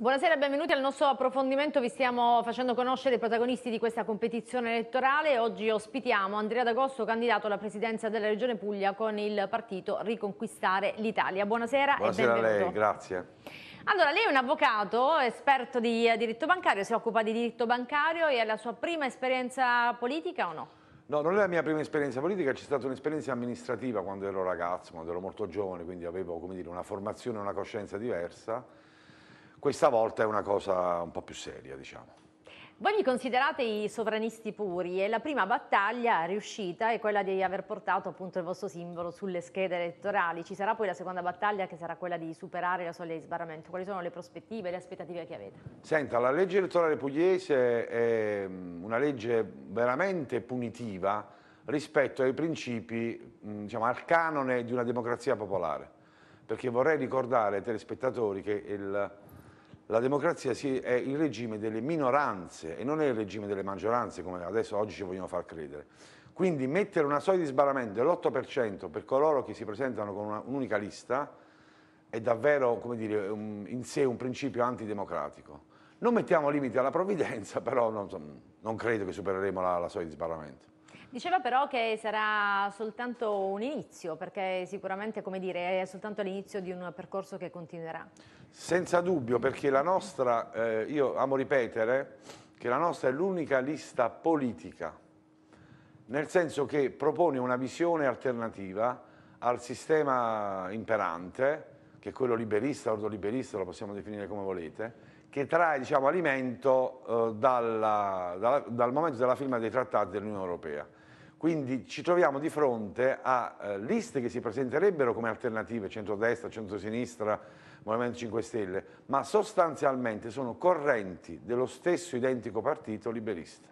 Buonasera e benvenuti al nostro approfondimento, vi stiamo facendo conoscere i protagonisti di questa competizione elettorale. Oggi ospitiamo Andrea D'Agosto, candidato alla presidenza della Regione Puglia con il partito Riconquistare l'Italia. Buonasera, Buonasera e benvenuto. a lei, grazie. Allora, lei è un avvocato, esperto di diritto bancario, si occupa di diritto bancario e è la sua prima esperienza politica o no? No, non è la mia prima esperienza politica, c'è stata un'esperienza amministrativa quando ero ragazzo, quando ero molto giovane, quindi avevo dire, una formazione e una coscienza diversa questa volta è una cosa un po' più seria, diciamo. Voi vi considerate i sovranisti puri e la prima battaglia riuscita è quella di aver portato appunto il vostro simbolo sulle schede elettorali. Ci sarà poi la seconda battaglia che sarà quella di superare la soglia di sbarramento. Quali sono le prospettive e le aspettative che avete? Senta, la legge elettorale pugliese è mm, una legge veramente punitiva rispetto ai principi, mm, diciamo, al canone di una democrazia popolare. Perché vorrei ricordare ai telespettatori che il la democrazia è il regime delle minoranze e non è il regime delle maggioranze come adesso oggi ci vogliono far credere. Quindi mettere una soglia di sbarramento dell'8% per coloro che si presentano con un'unica lista è davvero come dire, un, in sé un principio antidemocratico. Non mettiamo limiti alla provvidenza, però non, non credo che supereremo la, la soglia di sbarramento. Diceva però che sarà soltanto un inizio, perché sicuramente come dire, è soltanto l'inizio di un percorso che continuerà. Senza dubbio, perché la nostra, eh, io amo ripetere, che la nostra è l'unica lista politica, nel senso che propone una visione alternativa al sistema imperante, che è quello liberista, ordoliberista, lo possiamo definire come volete, che trae diciamo, alimento eh, dalla, dalla, dal momento della firma dei trattati dell'Unione Europea. Quindi ci troviamo di fronte a eh, liste che si presenterebbero come alternative, centrodestra, centrosinistra, Movimento 5 Stelle, ma sostanzialmente sono correnti dello stesso identico partito liberista.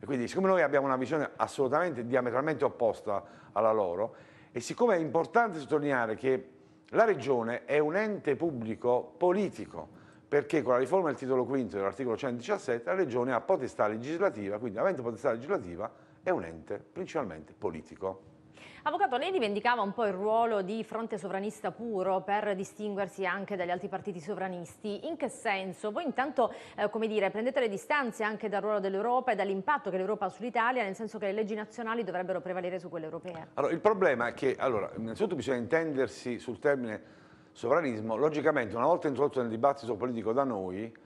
E quindi siccome noi abbiamo una visione assolutamente diametralmente opposta alla loro e siccome è importante sottolineare che la regione è un ente pubblico politico, perché con la riforma del titolo V dell'articolo 117 la Regione ha potestà legislativa, quindi avendo potestà legislativa è un ente principalmente politico. Avvocato, lei rivendicava un po' il ruolo di fronte sovranista puro per distinguersi anche dagli altri partiti sovranisti. In che senso? Voi intanto, eh, come dire, prendete le distanze anche dal ruolo dell'Europa e dall'impatto che l'Europa ha sull'Italia, nel senso che le leggi nazionali dovrebbero prevalere su quelle europee. Allora, il problema è che, allora, innanzitutto bisogna intendersi sul termine sovranismo, logicamente una volta introdotto nel dibattito politico da noi,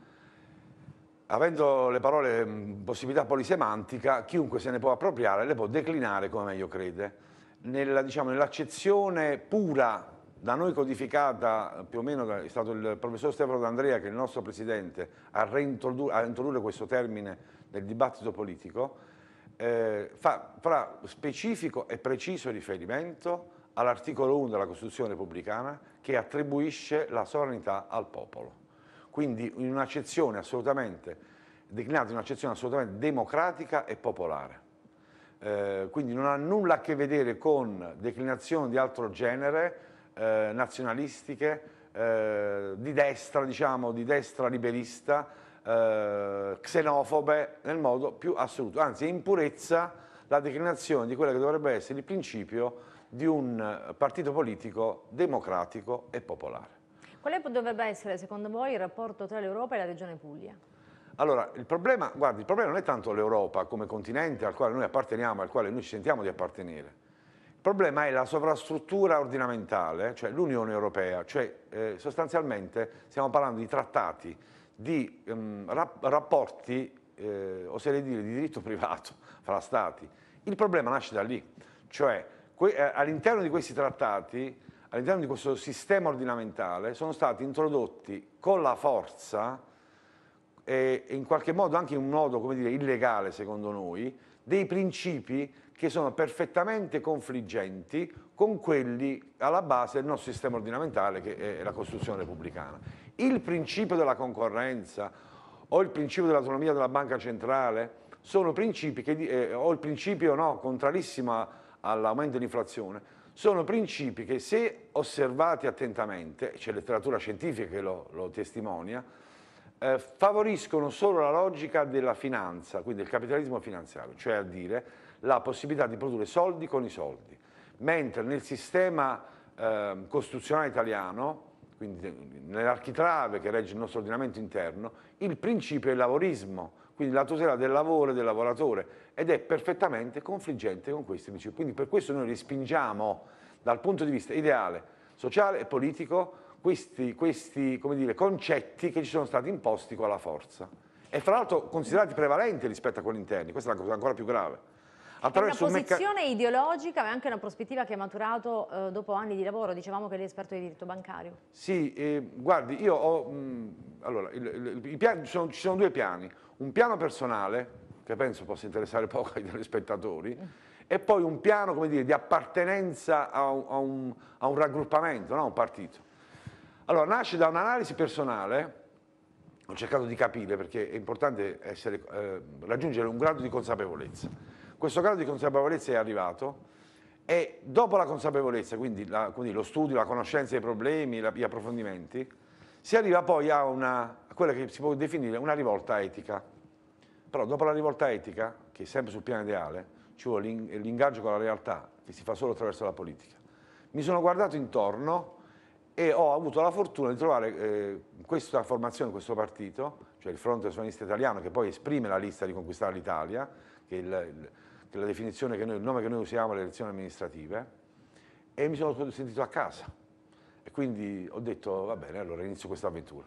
avendo le parole mm, possibilità polisemantica, chiunque se ne può appropriare, le può declinare come meglio crede. Nella, diciamo, nell'accezione pura da noi codificata, più o meno è stato il professor Stefano D'Andrea che è il nostro presidente a, reintrodurre, a introdurre questo termine nel dibattito politico, eh, fa, farà specifico e preciso riferimento all'articolo 1 della Costituzione Repubblicana che attribuisce la sovranità al popolo. Quindi in un'accezione assolutamente, declinata in un'accezione assolutamente democratica e popolare. Eh, quindi non ha nulla a che vedere con declinazioni di altro genere, eh, nazionalistiche, eh, di destra, diciamo, di destra liberista, eh, xenofobe nel modo più assoluto, anzi è impurezza la declinazione di quello che dovrebbe essere il principio di un eh, partito politico democratico e popolare. Quale dovrebbe essere, secondo voi, il rapporto tra l'Europa e la regione Puglia? Allora, il problema, guardi, il problema non è tanto l'Europa come continente al quale noi apparteniamo, al quale noi ci sentiamo di appartenere. Il problema è la sovrastruttura ordinamentale, cioè l'Unione Europea, cioè eh, sostanzialmente stiamo parlando di trattati, di ehm, rap rapporti, eh, oserei dire, di diritto privato fra Stati. Il problema nasce da lì, cioè eh, all'interno di questi trattati, all'interno di questo sistema ordinamentale, sono stati introdotti con la forza e in qualche modo anche in un modo come dire, illegale secondo noi, dei principi che sono perfettamente confliggenti con quelli alla base del nostro sistema ordinamentale che è la Costituzione repubblicana. Il principio della concorrenza o il principio dell'autonomia della banca centrale sono principi che, eh, o il principio no, contrarissimo all'aumento dell'inflazione, sono principi che se osservati attentamente, c'è letteratura scientifica che lo, lo testimonia, eh, favoriscono solo la logica della finanza, quindi del capitalismo finanziario, cioè a dire la possibilità di produrre soldi con i soldi, mentre nel sistema eh, costituzionale italiano, quindi nell'architrave che regge il nostro ordinamento interno, il principio è il lavorismo, quindi la tutela del lavoro e del lavoratore ed è perfettamente confliggente con questi principi. Quindi per questo noi respingiamo dal punto di vista ideale, sociale e politico questi, questi dire, concetti che ci sono stati imposti con la forza e fra l'altro considerati prevalenti rispetto a quelli interni, questa è la cosa ancora più grave attraverso ah, una posizione mecca... ideologica, ma anche una prospettiva che ha maturato eh, dopo anni di lavoro. Dicevamo che lei è esperto di diritto bancario. Sì, eh, guardi, io ho... Mh, mm, allora, il, il, piani, ci, sono, ci, sono, due piani. Un piano personale, che penso possa interessare poco ai telespettatori, e poi un piano, come dire, di appartenenza a, un, a un, a un raggruppamento, no? a un partito. Allora, nasce da un'analisi personale, ho cercato di capire perché è importante essere, eh, raggiungere un grado di consapevolezza questo grado di consapevolezza è arrivato e dopo la consapevolezza, quindi, la, quindi lo studio, la conoscenza dei problemi, la, gli approfondimenti, si arriva poi a, una, a quella che si può definire una rivolta etica. Però dopo la rivolta etica, che è sempre sul piano ideale, ci vuole l'ingaggio con la realtà, che si fa solo attraverso la politica. Mi sono guardato intorno e ho avuto la fortuna di trovare eh, questa formazione, questo partito, cioè il Fronte Nazionalista Italiano, che poi esprime la lista di conquistare l'Italia, che il, il che è la definizione che noi, il nome che noi usiamo alle elezioni amministrative, e mi sono sentito a casa. E quindi ho detto, va bene, allora inizio questa avventura.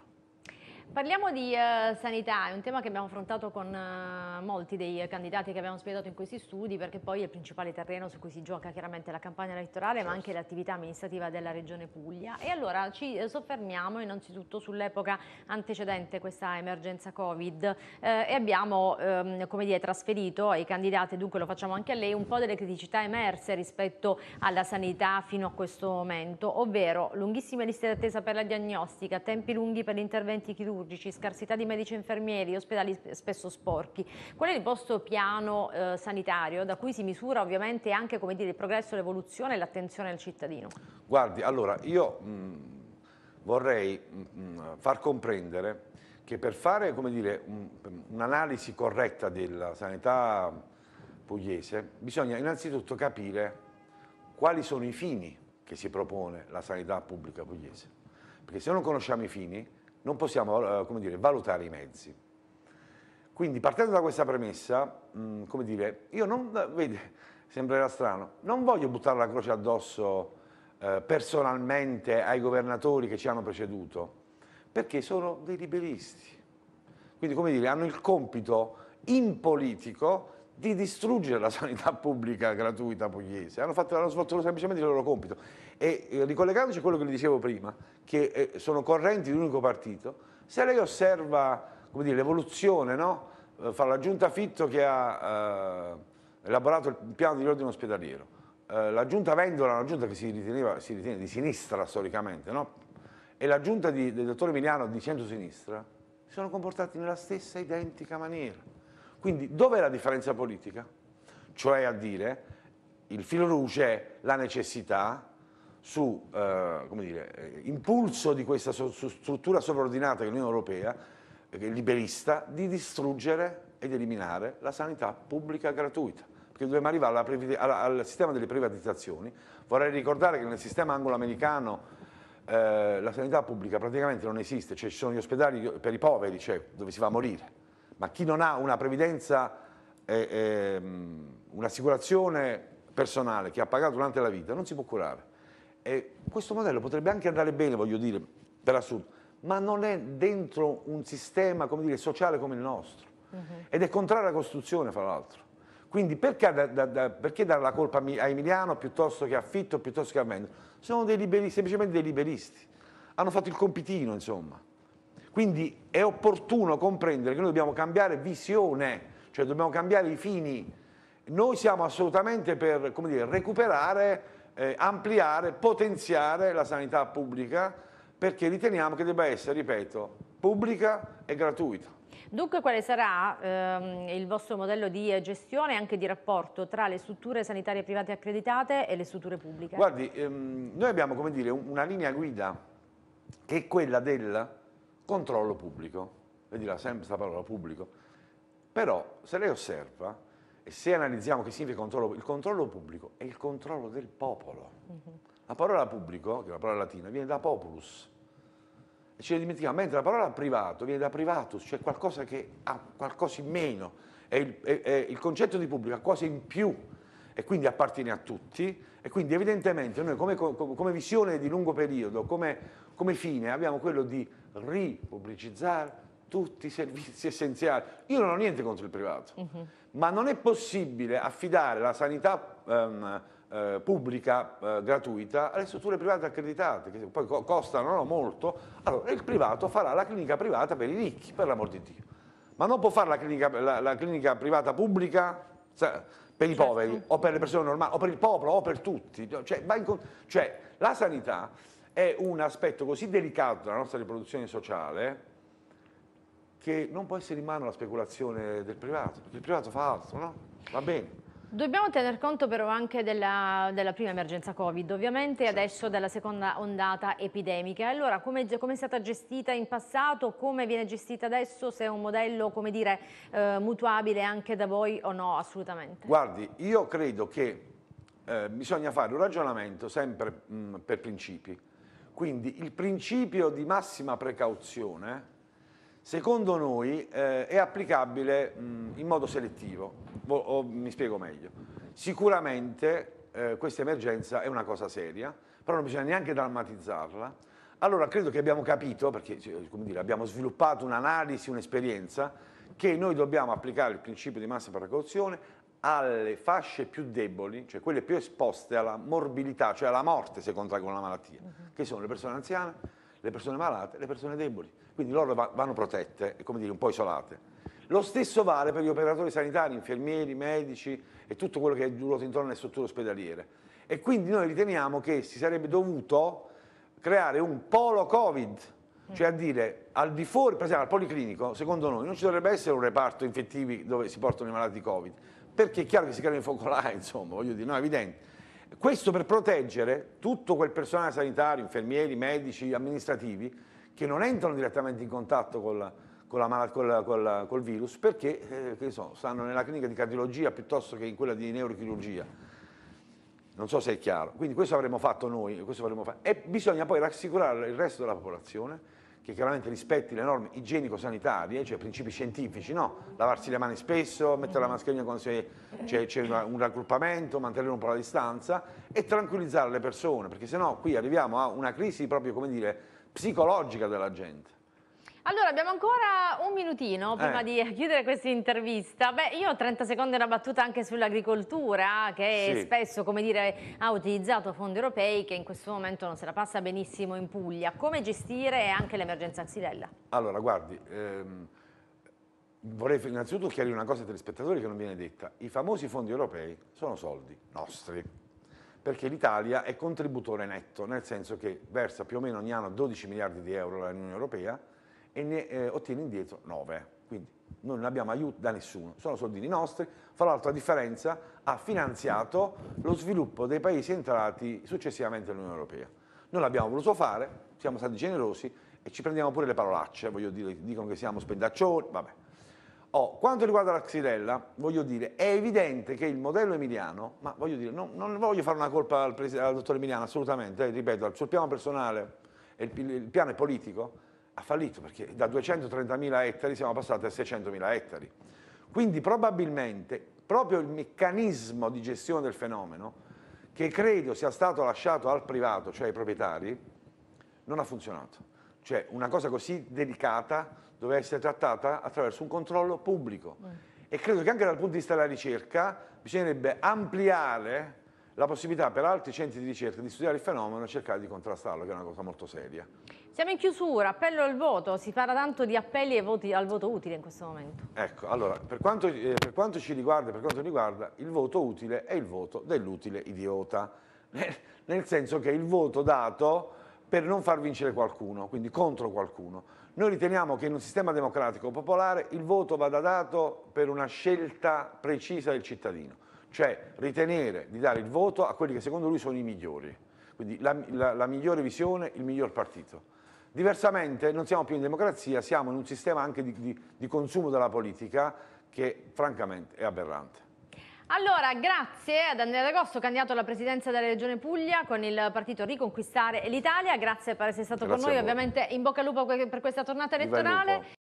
Parliamo di uh, sanità, è un tema che abbiamo affrontato con uh, molti dei candidati che abbiamo ospitato in questi studi perché poi è il principale terreno su cui si gioca chiaramente la campagna elettorale certo. ma anche certo. l'attività amministrativa della Regione Puglia e allora ci eh, soffermiamo innanzitutto sull'epoca antecedente questa emergenza Covid eh, e abbiamo ehm, come dire trasferito ai candidati, dunque lo facciamo anche a lei, un po' delle criticità emerse rispetto alla sanità fino a questo momento, ovvero lunghissime liste d'attesa per la diagnostica, tempi lunghi per gli interventi chirurgici chirurgici, scarsità di medici e infermieri, ospedali spesso sporchi. Qual è il vostro piano eh, sanitario da cui si misura ovviamente anche dire, il progresso, l'evoluzione e l'attenzione al cittadino? Guardi, allora io mh, mm, vorrei mh, mm, mm, far comprendere che per fare un'analisi un corretta della sanità pugliese bisogna innanzitutto capire quali sono i fini che si propone la sanità pubblica pugliese. Perché se non conosciamo i fini non possiamo eh, dire, valutare i mezzi. Quindi partendo da questa premessa, mm, come dire, io non, vedi, sembrerà strano, non voglio buttare la croce addosso eh, personalmente ai governatori che ci hanno preceduto, perché sono dei liberisti. Quindi, come dire, hanno il compito impolitico di distruggere la sanità pubblica gratuita pugliese. Hanno, fatto, hanno svolto semplicemente il loro compito. E eh, ricollegandoci a quello che vi dicevo prima, che eh, sono correnti di un unico partito, se lei osserva l'evoluzione no? Eh, fra la giunta Fitto che ha eh, elaborato il piano di ordine ospedaliero, la giunta Vendola, una giunta che si, riteneva, si ritiene di sinistra storicamente, no? e la giunta di, del dottore Emiliano di centro-sinistra, si sono comportati nella stessa identica maniera. Quindi dov'è la differenza politica? Cioè a dire, il filo rouge è la necessità su eh, dire, eh, impulso di questa so struttura sovraordinata che l'Unione Europea, eh, liberista, di distruggere ed eliminare la sanità pubblica gratuita perché dobbiamo arrivare alla, al sistema delle privatizzazioni. Vorrei ricordare che nel sistema anglo-americano eh, la sanità pubblica praticamente non esiste, cioè ci sono gli ospedali per i poveri, cioè, dove si va a morire, ma chi non ha una previdenza, eh, eh, un'assicurazione personale che ha pagato durante la vita non si può curare. E questo modello potrebbe anche andare bene, voglio dire, per assurdo, ma non è dentro un sistema come dire, sociale come il nostro. Uh mhm. -huh. Ed è contrario alla Costituzione, fra l'altro. Quindi perché, da, da, da, perché, dare la colpa a Emiliano piuttosto che a Fitto, piuttosto che a Mendo? Sono dei liberi, semplicemente dei liberisti. Hanno fatto il compitino, insomma. Quindi è opportuno comprendere che noi dobbiamo cambiare visione, cioè dobbiamo cambiare i fini. Noi siamo assolutamente per dire, recuperare eh, ampliare, potenziare la sanità pubblica perché riteniamo che debba essere, ripeto, pubblica e gratuita. Dunque quale sarà ehm, il vostro modello di gestione e anche di rapporto tra le strutture sanitarie private accreditate e le strutture pubbliche? Guardi, ehm, noi abbiamo come dire, una linea guida che è quella del controllo pubblico, vedi la sempre questa parola pubblico, però se lei osserva e se analizziamo che significa controllo, il controllo pubblico è il controllo del popolo. Mhm. La parola pubblico, che è una parola latina, viene da populus. E ce ne dimentichiamo, mentre la parola privato viene da privatus, cioè qualcosa che ha qualcosa in meno. È il, è, è il concetto di pubblico ha qualcosa in più e quindi appartiene a tutti e quindi evidentemente noi come, come visione di lungo periodo, come, come fine abbiamo quello di ripubblicizzare tutti i servizi essenziali. Io non ho niente contro il privato, uh mhm. -huh. ma non è possibile affidare la sanità ehm, eh, pubblica eh, gratuita alle strutture private accreditate, che poi co costano molto. Allora il privato farà la clinica privata per i ricchi, per l'amor di Dio. Ma non può fare la clinica, la, la clinica privata pubblica sa, per i certo. poveri, o per le persone normali, o per il popolo, o per tutti. Cioè, cioè la sanità è un aspetto così delicato della nostra riproduzione sociale che non può essere in mano la speculazione del privato, perché il privato fa altro, no? Va bene. Dobbiamo tener conto però anche della, della prima emergenza Covid, ovviamente certo. adesso della seconda ondata epidemica. Allora, come, come, è stata gestita in passato, come viene gestita adesso, se è un modello, come dire, eh, mutuabile anche da voi o no, assolutamente? Guardi, io credo che eh, bisogna fare un ragionamento sempre mh, per principi. Quindi il principio di massima precauzione secondo noi eh, è applicabile mh, in modo selettivo, o, o, mi spiego meglio. Sicuramente eh, questa emergenza è una cosa seria, però non bisogna neanche drammatizzarla. Allora credo che abbiamo capito, perché cioè, dire, abbiamo sviluppato un'analisi, un'esperienza, che noi dobbiamo applicare il principio di massima precauzione alle fasce più deboli, cioè quelle più esposte alla morbilità, cioè alla morte se contraggono la malattia, uh mhm. -huh. che sono le persone anziane, le persone malate, le persone deboli quindi loro vanno protette e come dire un po' isolate. Lo stesso vale per gli operatori sanitari, infermieri, medici e tutto quello che è ruota intorno alle strutture ospedaliere. E quindi noi riteniamo che si sarebbe dovuto creare un polo Covid, cioè a dire al di fuori, per esempio al policlinico, secondo noi non ci dovrebbe essere un reparto infettivi dove si portano i malati Covid, perché è chiaro che si creano i focolai, insomma, voglio dire, no, è evidente. Questo per proteggere tutto quel personale sanitario, infermieri, medici, amministrativi, che non entrano direttamente in contatto col, col, col, col virus perché eh, so, stanno nella clinica di cardiologia piuttosto che in quella di neurochirurgia. Non so se è chiaro. Quindi questo avremmo fatto noi. Avremmo fatto. E bisogna poi rassicurare il resto della popolazione che chiaramente rispetti le norme igienico-sanitarie, cioè principi scientifici, no? Lavarsi le mani spesso, mettere la mascherina quando c'è, un raggruppamento, mantenere un po' la distanza e tranquillizzare le persone, perché sennò qui arriviamo a una crisi proprio, come dire, psicologica della gente. Allora, abbiamo ancora un minutino prima eh. di chiudere questa intervista. Beh, io ho 30 secondi una battuta anche sull'agricoltura, che sì. spesso, come dire, ha utilizzato fondi europei, che in questo momento non se la passa benissimo in Puglia. Come gestire anche l'emergenza Xylella? Allora, guardi, ehm, vorrei innanzitutto chiarire una cosa ai telespettatori che non viene detta. I famosi fondi europei sono soldi nostri perché l'Italia è contributore netto, nel senso che versa più o meno ogni anno 12 miliardi di euro all'Unione Europea e ne eh, ottiene indietro 9. Quindi noi non abbiamo aiuto da nessuno, sono soldini nostri, fra l'altro la differenza ha finanziato lo sviluppo dei paesi entrati successivamente all'Unione Europea. Noi l'abbiamo voluto fare, siamo stati generosi e ci prendiamo pure le parolacce, voglio dire, dicono che siamo spendaccioni, vabbè. Oh, quanto riguarda la xylella, voglio dire, è evidente che il modello emiliano, ma voglio dire, non, non voglio fare una colpa al, al dottor Emiliano, assolutamente, eh, ripeto, sul piano personale e il, il, il, piano politico ha fallito perché da 230.000 ettari siamo passati a 600.000 ettari. Quindi probabilmente proprio il meccanismo di gestione del fenomeno, che credo sia stato lasciato al privato, cioè ai proprietari, non ha funzionato. Cioè una cosa così delicata doveva essere trattata attraverso un controllo pubblico. Mm. E credo che anche dal punto di vista della ricerca bisognerebbe ampliare la possibilità per altri centri di ricerca di studiare il fenomeno e cercare di contrastarlo, che è una cosa molto seria. Siamo in chiusura, appello al voto, si parla tanto di appelli voti, al voto utile in questo momento. Ecco, allora, per quanto, eh, per quanto ci riguarda, per quanto riguarda, il voto utile è il voto dell'utile idiota, nel senso che è il voto dato per non far vincere qualcuno, quindi contro qualcuno. Noi riteniamo che in un sistema democratico popolare il voto vada dato per una scelta precisa del cittadino, cioè ritenere di dare il voto a quelli che secondo lui sono i migliori, quindi la, la, la migliore visione, il miglior partito. Diversamente non siamo più in democrazia, siamo in un sistema anche di, di, di consumo della politica che francamente è aberrante. Allora, grazie ad Andrea D'Agosto, candidato alla presidenza della Regione Puglia con il partito Riconquistare l'Italia. Grazie per essere stato grazie con noi, ovviamente in bocca al lupo per questa tornata elettorale.